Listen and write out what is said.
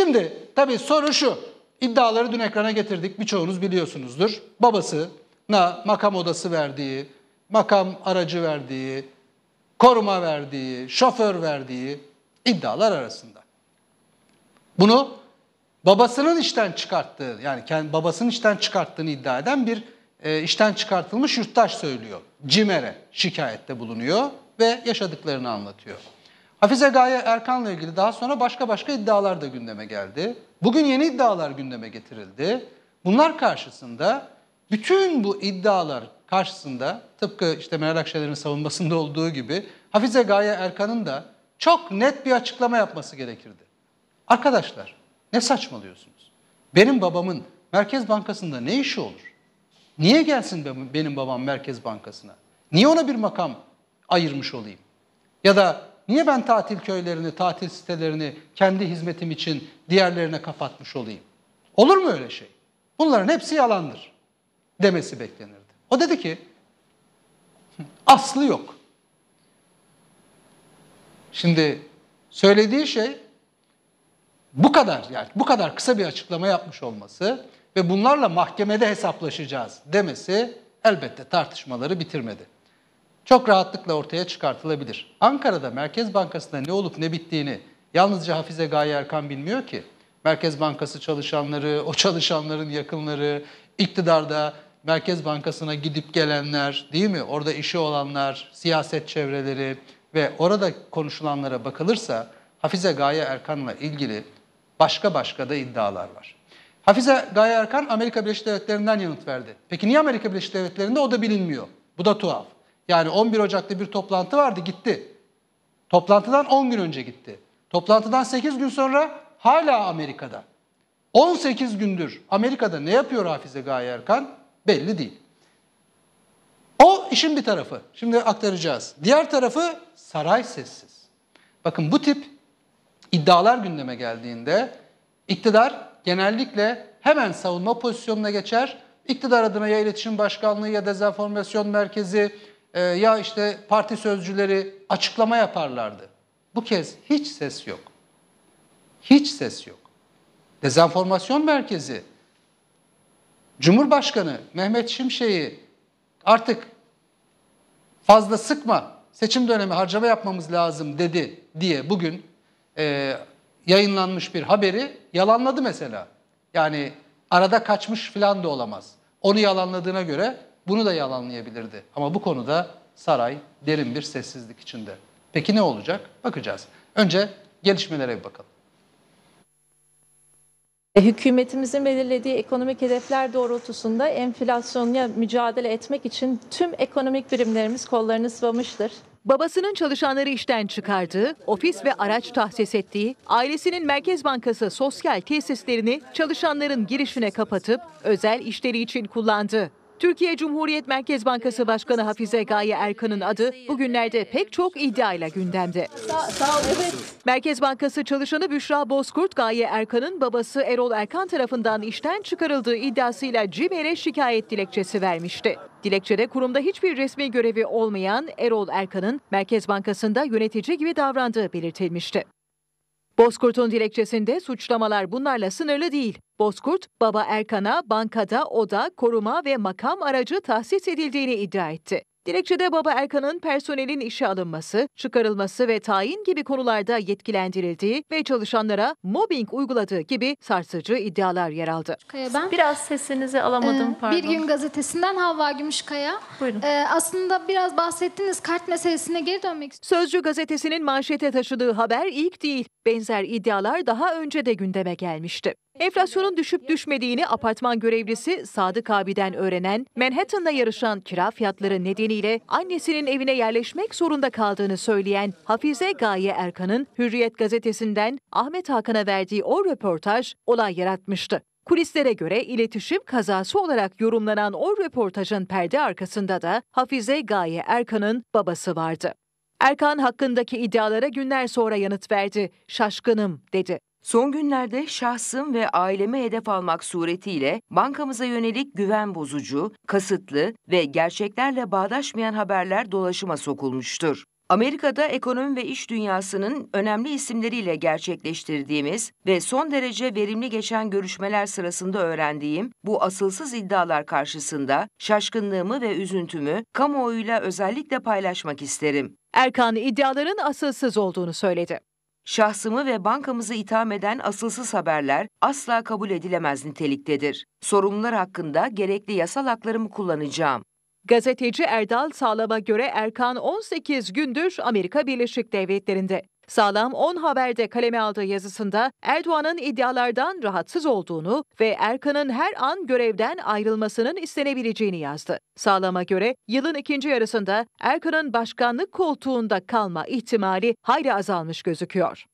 Şimdi tabii soru şu. İddiaları dün ekrana getirdik. Birçoğunuz biliyorsunuzdur. Babasına makam odası verdiği, makam aracı verdiği, koruma verdiği, şoför verdiği iddialar arasında. Bunu babasının işten çıkarttığı, yani kendi babasının işten çıkarttığını iddia eden bir e, işten çıkartılmış yurttaş söylüyor. Cimer'e şikayette bulunuyor ve yaşadıklarını anlatıyor. Hafize Gaye Erkan'la ilgili daha sonra başka başka iddialar da gündeme geldi. Bugün yeni iddialar gündeme getirildi. Bunlar karşısında bütün bu iddialar karşısında tıpkı işte Meral Akşener'in savunmasında olduğu gibi Hafize Gaye Erkan'ın da çok net bir açıklama yapması gerekirdi. Arkadaşlar ne saçmalıyorsunuz? Benim babamın Merkez Bankası'nda ne işi olur? Niye gelsin benim babam Merkez Bankası'na? Niye ona bir makam ayırmış olayım? Ya da Niye ben tatil köylerini, tatil sitelerini kendi hizmetim için diğerlerine kapatmış olayım? Olur mu öyle şey? Bunların hepsi yalandır demesi beklenirdi. O dedi ki aslı yok. Şimdi söylediği şey bu kadar yani bu kadar kısa bir açıklama yapmış olması ve bunlarla mahkemede hesaplaşacağız demesi elbette tartışmaları bitirmedi çok rahatlıkla ortaya çıkartılabilir. Ankara'da Merkez Bankası'nda ne olup ne bittiğini yalnızca Hafize Gaye Erkan bilmiyor ki. Merkez Bankası çalışanları, o çalışanların yakınları, iktidarda Merkez Bankası'na gidip gelenler, değil mi? Orada işi olanlar, siyaset çevreleri ve orada konuşulanlara bakılırsa Hafize Gaye Erkan'la ilgili başka başka da iddialar var. Hafize Gaye Erkan Amerika Birleşik Devletleri'nden yanıt verdi. Peki niye Amerika Birleşik Devletleri'nde o da bilinmiyor. Bu da tuhaf. Yani 11 Ocak'ta bir toplantı vardı gitti. Toplantıdan 10 gün önce gitti. Toplantıdan 8 gün sonra hala Amerika'da. 18 gündür Amerika'da ne yapıyor Hafize Gaye Erkan belli değil. O işin bir tarafı. Şimdi aktaracağız. Diğer tarafı saray sessiz. Bakın bu tip iddialar gündeme geldiğinde iktidar genellikle hemen savunma pozisyonuna geçer. İktidar adına ya iletişim başkanlığı ya dezenformasyon merkezi ee, ya işte parti sözcüleri açıklama yaparlardı. Bu kez hiç ses yok. Hiç ses yok. Dezenformasyon merkezi Cumhurbaşkanı Mehmet Şimşek'i artık fazla sıkma seçim dönemi harcama yapmamız lazım dedi diye bugün e, yayınlanmış bir haberi yalanladı mesela. Yani arada kaçmış falan da olamaz. Onu yalanladığına göre bunu da yalanlayabilirdi. Ama bu konuda saray derin bir sessizlik içinde. Peki ne olacak? Bakacağız. Önce gelişmelere bir bakalım. E, hükümetimizin belirlediği ekonomik hedefler doğrultusunda enflasyonla mücadele etmek için tüm ekonomik birimlerimiz kollarını sıvamıştır. Babasının çalışanları işten çıkardığı, ofis ve araç tahsis ettiği, ailesinin Merkez Bankası sosyal tesislerini çalışanların girişine kapatıp özel işleri için kullandı. Türkiye Cumhuriyet Merkez Bankası Başkanı Hafize Gaye Erkan'ın adı bugünlerde pek çok iddiayla gündemde. Sağ, sağ ol, evet. Merkez Bankası çalışanı Büşra Bozkurt, Gaye Erkan'ın babası Erol Erkan tarafından işten çıkarıldığı iddiasıyla CİMER'e şikayet dilekçesi vermişti. Dilekçede kurumda hiçbir resmi görevi olmayan Erol Erkan'ın Merkez Bankası'nda yönetici gibi davrandığı belirtilmişti. Bozkurt'un dilekçesinde suçlamalar bunlarla sınırlı değil. Bozkurt, baba Erkan'a bankada oda, koruma ve makam aracı tahsis edildiğini iddia etti. Dilekçede Baba Erkan'ın personelin işe alınması, çıkarılması ve tayin gibi konularda yetkilendirildiği ve çalışanlara mobbing uyguladığı gibi sarsıcı iddialar yer aldı. Kaya ben. Biraz sesinizi alamadım ee, pardon. Bir gün gazetesinden Havva Gümüşkaya. Buyurun. Ee, aslında biraz bahsettiniz kart meselesine geri dönmek istiyorum. Sözcü gazetesinin manşete taşıdığı haber ilk değil. Benzer iddialar daha önce de gündeme gelmişti. Enflasyonun düşüp düşmediğini apartman görevlisi Sadık abiden öğrenen, Manhattan'da yarışan kira fiyatları nedeniyle annesinin evine yerleşmek zorunda kaldığını söyleyen Hafize Gaye Erkan'ın Hürriyet gazetesinden Ahmet Hakan'a verdiği o röportaj olay yaratmıştı. Kulislere göre iletişim kazası olarak yorumlanan o röportajın perde arkasında da Hafize Gaye Erkan'ın babası vardı. Erkan hakkındaki iddialara günler sonra yanıt verdi. Şaşkınım dedi. Son günlerde şahsım ve aileme hedef almak suretiyle bankamıza yönelik güven bozucu, kasıtlı ve gerçeklerle bağdaşmayan haberler dolaşıma sokulmuştur. Amerika'da ekonomi ve iş dünyasının önemli isimleriyle gerçekleştirdiğimiz ve son derece verimli geçen görüşmeler sırasında öğrendiğim bu asılsız iddialar karşısında şaşkınlığımı ve üzüntümü kamuoyuyla özellikle paylaşmak isterim. Erkan iddiaların asılsız olduğunu söyledi şahsımı ve bankamızı itham eden asılsız haberler asla kabul edilemez niteliktedir. Sorumlular hakkında gerekli yasal haklarımı kullanacağım. Gazeteci Erdal Sağlam'a göre Erkan 18 gündür Amerika Birleşik Devletleri'nde. Sağlam 10 Haber'de kaleme aldığı yazısında Erdoğan'ın iddialardan rahatsız olduğunu ve Erkan'ın her an görevden ayrılmasının istenebileceğini yazdı. Sağlam'a göre yılın ikinci yarısında Erkan'ın başkanlık koltuğunda kalma ihtimali hayli azalmış gözüküyor.